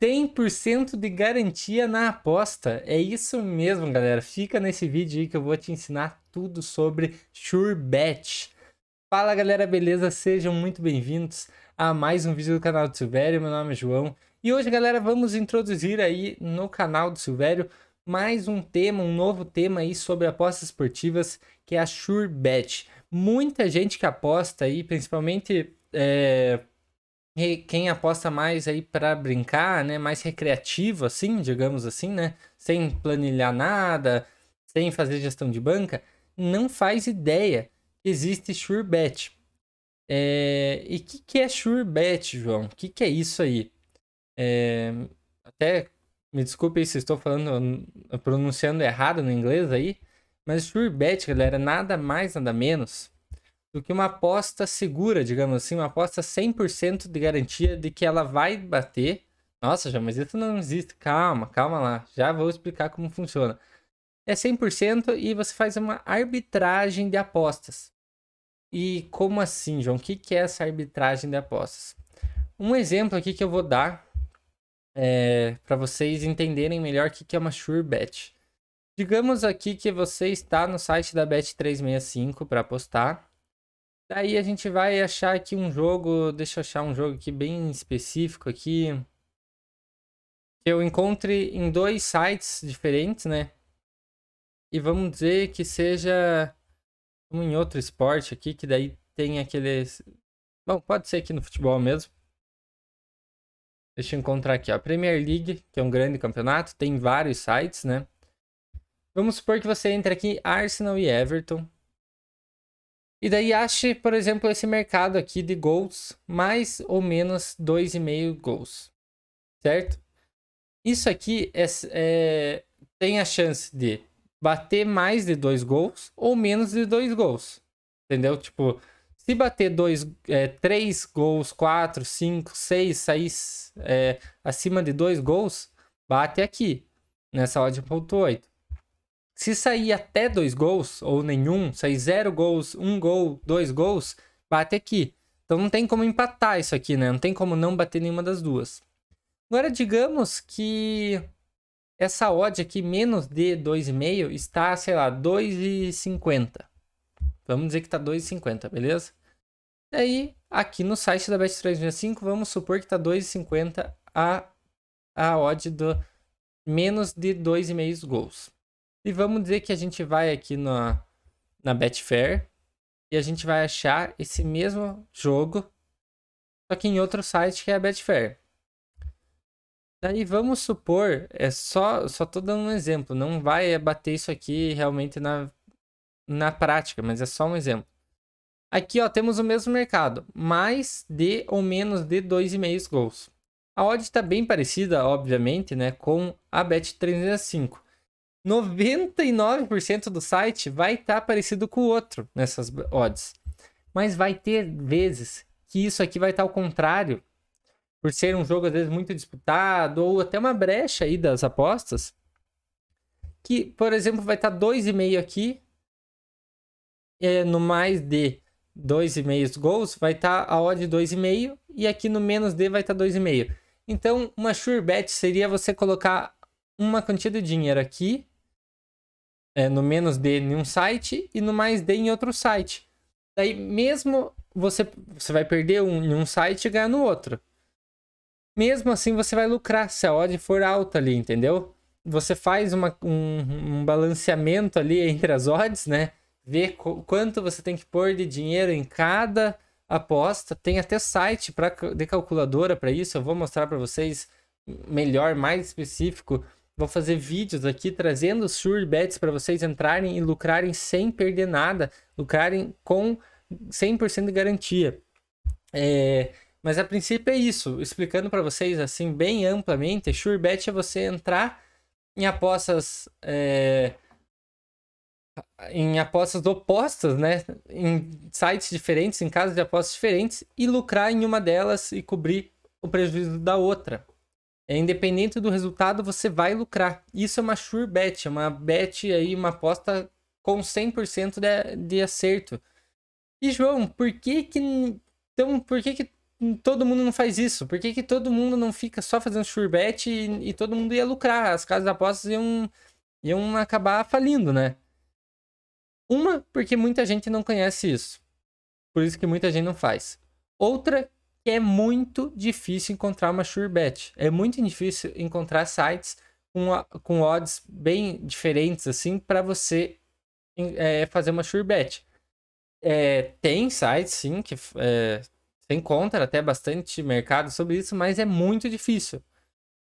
100% de garantia na aposta. É isso mesmo, galera. Fica nesse vídeo aí que eu vou te ensinar tudo sobre SureBet. Fala, galera, beleza? Sejam muito bem-vindos a mais um vídeo do canal do Silvério. Meu nome é João. E hoje, galera, vamos introduzir aí no canal do Silvério mais um tema, um novo tema aí sobre apostas esportivas, que é a SureBet. Muita gente que aposta aí, principalmente... É quem aposta mais aí para brincar, né, mais recreativo assim, digamos assim, né, sem planilhar nada, sem fazer gestão de banca, não faz ideia que existe SureBet. É... e o que, que é SureBet, João? O que, que é isso aí? É... até me desculpe se estou falando, pronunciando errado no inglês aí, mas SureBet, galera, nada mais, nada menos do que uma aposta segura, digamos assim, uma aposta 100% de garantia de que ela vai bater. Nossa, já, mas isso não existe. Calma, calma lá. Já vou explicar como funciona. É 100% e você faz uma arbitragem de apostas. E como assim, João? O que, é essa arbitragem de apostas? Um exemplo aqui que eu vou dar é, para vocês entenderem melhor o que, que é uma sure bet. Digamos aqui que você está no site da Bet365 para apostar Daí a gente vai achar aqui um jogo, deixa eu achar um jogo aqui bem específico aqui. Que eu encontre em dois sites diferentes, né? E vamos dizer que seja um em outro esporte aqui, que daí tem aqueles... Bom, pode ser aqui no futebol mesmo. Deixa eu encontrar aqui, a Premier League, que é um grande campeonato, tem vários sites, né? Vamos supor que você entre aqui Arsenal e Everton. E daí ache, por exemplo, esse mercado aqui de gols, mais ou menos 2,5 gols, certo? Isso aqui é, é, tem a chance de bater mais de dois gols ou menos de dois gols, entendeu? Tipo, se bater dois, é, três gols, quatro, cinco, seis, sair é, acima de dois gols, bate aqui, nessa de odd.8. Se sair até dois gols ou nenhum, sair zero gols, um gol, dois gols, bate aqui. Então não tem como empatar isso aqui, né? Não tem como não bater nenhuma das duas. Agora, digamos que essa odd aqui, menos de 2,5, está, sei lá, 2,50. Vamos dizer que está 2,50, beleza? E aí, aqui no site da Bet365, vamos supor que está 2,50 a, a odd do menos de 2,5 gols. E vamos dizer que a gente vai aqui na, na Betfair e a gente vai achar esse mesmo jogo, só que em outro site que é a Betfair. Daí vamos supor, é só, só tô dando um exemplo, não vai bater isso aqui realmente na, na prática, mas é só um exemplo. Aqui ó, temos o mesmo mercado, mais de ou menos de 2,5 gols. A odd está bem parecida, obviamente, né, com a Bet305. 99% do site vai estar tá parecido com o outro nessas odds. Mas vai ter vezes que isso aqui vai estar tá ao contrário. Por ser um jogo, às vezes, muito disputado, ou até uma brecha aí das apostas. Que, por exemplo, vai estar tá 2,5 aqui. É, no mais de 2,5 gols, vai estar tá a odd 2,5. E aqui no menos de vai estar tá 2,5. Então, uma sure bet seria você colocar uma quantia de dinheiro aqui é, no menos D em um site e no mais D em outro site. Daí, mesmo você, você vai perder um, em um site e ganhar no outro. Mesmo assim, você vai lucrar se a odd for alta ali, entendeu? Você faz uma, um, um balanceamento ali entre as odds, né? Ver quanto você tem que pôr de dinheiro em cada aposta. Tem até site pra, de calculadora para isso. Eu vou mostrar para vocês melhor, mais específico Vou fazer vídeos aqui trazendo sure bets para vocês entrarem e lucrarem sem perder nada, lucrarem com 100% de garantia. É, mas a princípio é isso, explicando para vocês assim bem amplamente, sure bet é você entrar em apostas é, em apostas opostas, né, em sites diferentes, em casas de apostas diferentes e lucrar em uma delas e cobrir o prejuízo da outra é, independente do resultado, você vai lucrar. Isso é uma sure bet, é uma bet aí, uma aposta com 100% de, de acerto. E João, por que que então, por que que todo mundo não faz isso? Por que que todo mundo não fica só fazendo sure bet e, e todo mundo ia lucrar? As casas de apostas iam iam acabar falindo, né? Uma, porque muita gente não conhece isso. Por isso que muita gente não faz. Outra, que é muito difícil encontrar uma sure bet. É muito difícil encontrar sites com, com odds bem diferentes assim para você é, fazer uma sure bet. É, tem sites sim que é, você encontra até bastante mercado sobre isso, mas é muito difícil.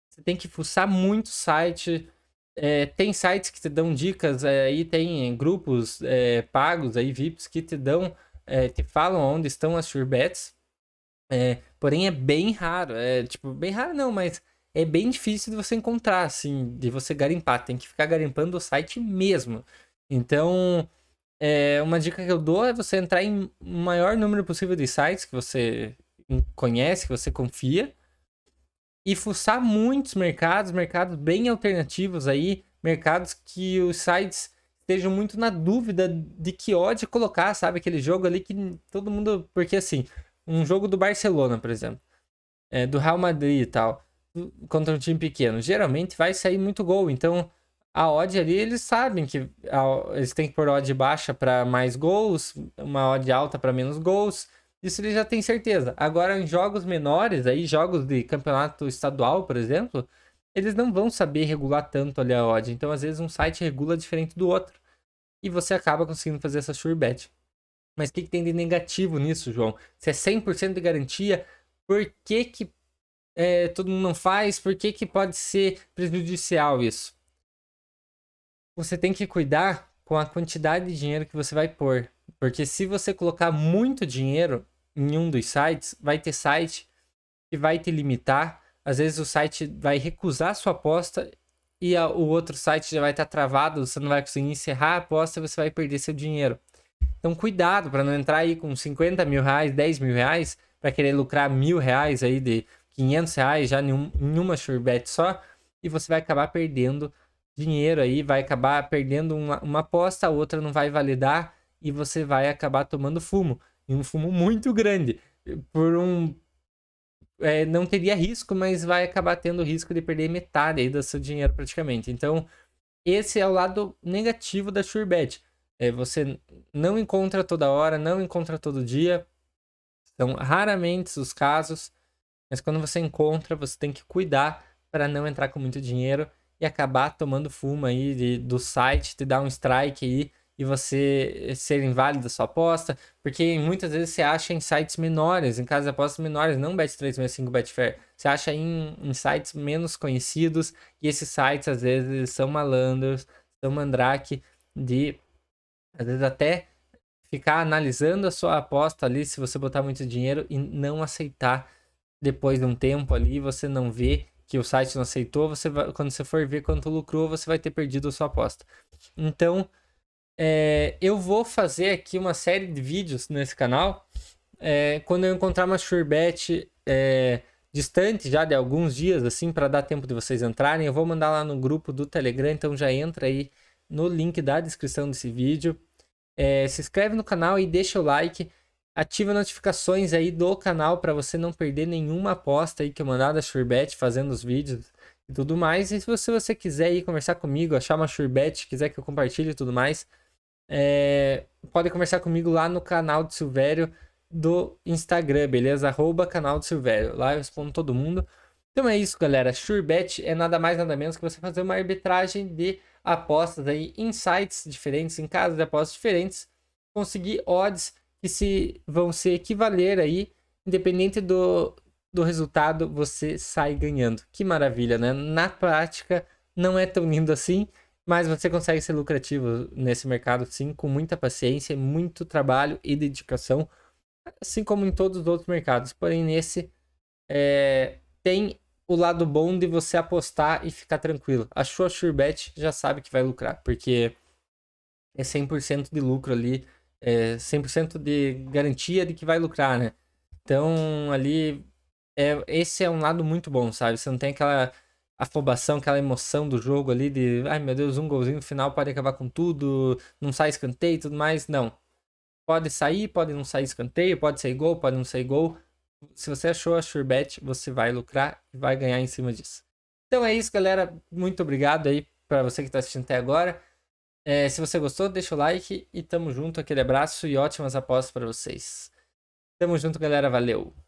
Você tem que fuçar muito site. É, tem sites que te dão dicas é, aí, é, tem grupos é, pagos aí, VIPs, que te dão, é, te falam onde estão as surebets. É, porém é bem raro, é tipo, bem raro não, mas é bem difícil de você encontrar, assim, de você garimpar, tem que ficar garimpando o site mesmo. Então, é, uma dica que eu dou é você entrar em o maior número possível de sites que você conhece, que você confia, e fuçar muitos mercados, mercados bem alternativos aí, mercados que os sites estejam muito na dúvida de que ódio colocar, sabe? Aquele jogo ali que todo mundo. Porque assim, um jogo do Barcelona, por exemplo, é, do Real Madrid e tal, contra um time pequeno, geralmente vai sair muito gol. Então, a odd ali, eles sabem que a, eles têm que pôr odd baixa para mais gols, uma odd alta para menos gols. Isso ele já tem certeza. Agora, em jogos menores, aí jogos de campeonato estadual, por exemplo, eles não vão saber regular tanto ali a odd. Então, às vezes, um site regula diferente do outro. E você acaba conseguindo fazer essa sure bet. Mas o que, que, tem de negativo nisso, João? Se é 100% de garantia, por que, que é, todo mundo não faz? Por que, que pode ser prejudicial isso? Você tem que cuidar com a quantidade de dinheiro que você vai pôr. Porque se você colocar muito dinheiro em um dos sites, vai ter site que vai te limitar. Às vezes o site vai recusar sua aposta e a, o outro site já vai estar tá travado, você não vai conseguir encerrar a aposta e você vai perder seu dinheiro. Então, cuidado para não entrar aí com 50 mil reais, 10 mil reais, para querer lucrar mil reais aí de 500 reais já em, um, em uma sure bet só, e você vai acabar perdendo dinheiro aí, vai acabar perdendo uma, uma aposta, a outra não vai validar e você vai acabar tomando fumo. E um fumo muito grande. Por um. É, não teria risco, mas vai acabar tendo risco de perder metade aí do seu dinheiro praticamente. Então, esse é o lado negativo da SureBet. É, você não encontra toda hora, não encontra todo dia. São raramente os casos, mas quando você encontra, você tem que cuidar para não entrar com muito dinheiro e acabar tomando fuma aí de, do site, te dar um strike aí e você ser inválido a sua aposta, porque muitas vezes você acha em sites menores, em casas de apostas menores, não Bet365, Betfair, você acha em, em sites menos conhecidos e esses sites às vezes são malandros, são mandrake de às vezes até ficar analisando a sua aposta ali, se você botar muito dinheiro e não aceitar depois de um tempo ali, você não vê que o site não aceitou, você vai, quando você for ver quanto lucrou, você vai ter perdido a sua aposta. Então, é, eu vou fazer aqui uma série de vídeos nesse canal. É, quando eu encontrar uma surebet é, eh, distante já de alguns dias, assim, para dar tempo de vocês entrarem, eu vou mandar lá no grupo do Telegram. Então já entra aí no link da descrição desse vídeo é, se inscreve no canal e deixa o like. Ativa notificações aí do canal para você não perder nenhuma aposta aí que eu mandar da Shurbet fazendo os vídeos e tudo mais. E se você, você quiser ir conversar comigo, achar uma Shurbet, quiser que eu compartilhe e tudo mais, é, pode conversar comigo lá no canal do Silvério do Instagram, beleza? Arroba canal do Silvério. Lá eu respondo todo mundo. Então é isso, galera. Shurbet é nada mais nada menos que você fazer uma arbitragem de apostas aí, em sites diferentes, em casas de apostas diferentes, conseguir odds que se vão se equivaler aí, independente do, do resultado, você sai ganhando. Que maravilha, né? Na prática, não é tão lindo assim, mas você consegue ser lucrativo nesse mercado, sim, com muita paciência, muito trabalho e dedicação, assim como em todos os outros mercados. Porém, nesse é, tem o lado bom de você apostar e ficar tranquilo. Achou a SureBet, já sabe que vai lucrar, porque é 100% de lucro ali, é 100% de garantia de que vai lucrar, né? Então, ali, é, esse é um lado muito bom, sabe? Você não tem aquela afobação, aquela emoção do jogo ali de, ai meu Deus, um golzinho no final pode acabar com tudo, não sai escanteio e tudo mais. Não. Pode sair, pode não sair escanteio, pode sair gol, pode não sair gol se você achou a SureBet, você vai lucrar e vai ganhar em cima disso. Então é isso, galera. Muito obrigado aí para você que está assistindo até agora. É, se você gostou, deixa o like e tamo junto. Aquele abraço e ótimas apostas para vocês. Tamo junto, galera. Valeu!